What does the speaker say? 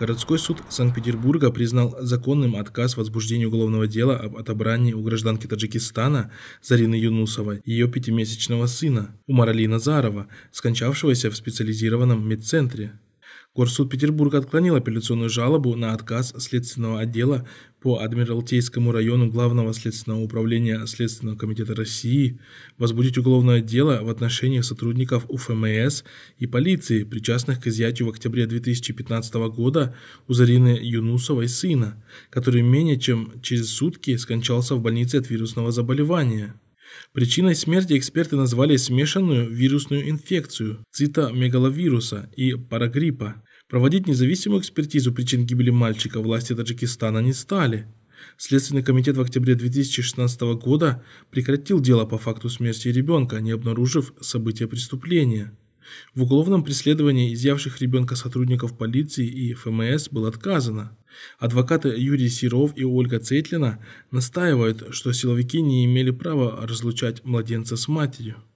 Городской суд Санкт-Петербурга признал законным отказ в возбуждении уголовного дела об отобрании у гражданки Таджикистана Зарины Юнусовой ее пятимесячного сына Умарали Зарова, скончавшегося в специализированном медцентре. Горсуд Петербурга отклонил апелляционную жалобу на отказ Следственного отдела по Адмиралтейскому району Главного следственного управления Следственного комитета России возбудить уголовное дело в отношении сотрудников УФМС и полиции, причастных к изъятию в октябре 2015 года Узарины Юнусовой сына, который менее чем через сутки скончался в больнице от вирусного заболевания. Причиной смерти эксперты назвали смешанную вирусную инфекцию цитомегаловируса и парагриппа, Проводить независимую экспертизу причин гибели мальчика власти Таджикистана не стали. Следственный комитет в октябре 2016 года прекратил дело по факту смерти ребенка, не обнаружив события преступления. В уголовном преследовании изъявших ребенка сотрудников полиции и ФМС было отказано. Адвокаты Юрий Серов и Ольга Цетлина настаивают, что силовики не имели права разлучать младенца с матерью.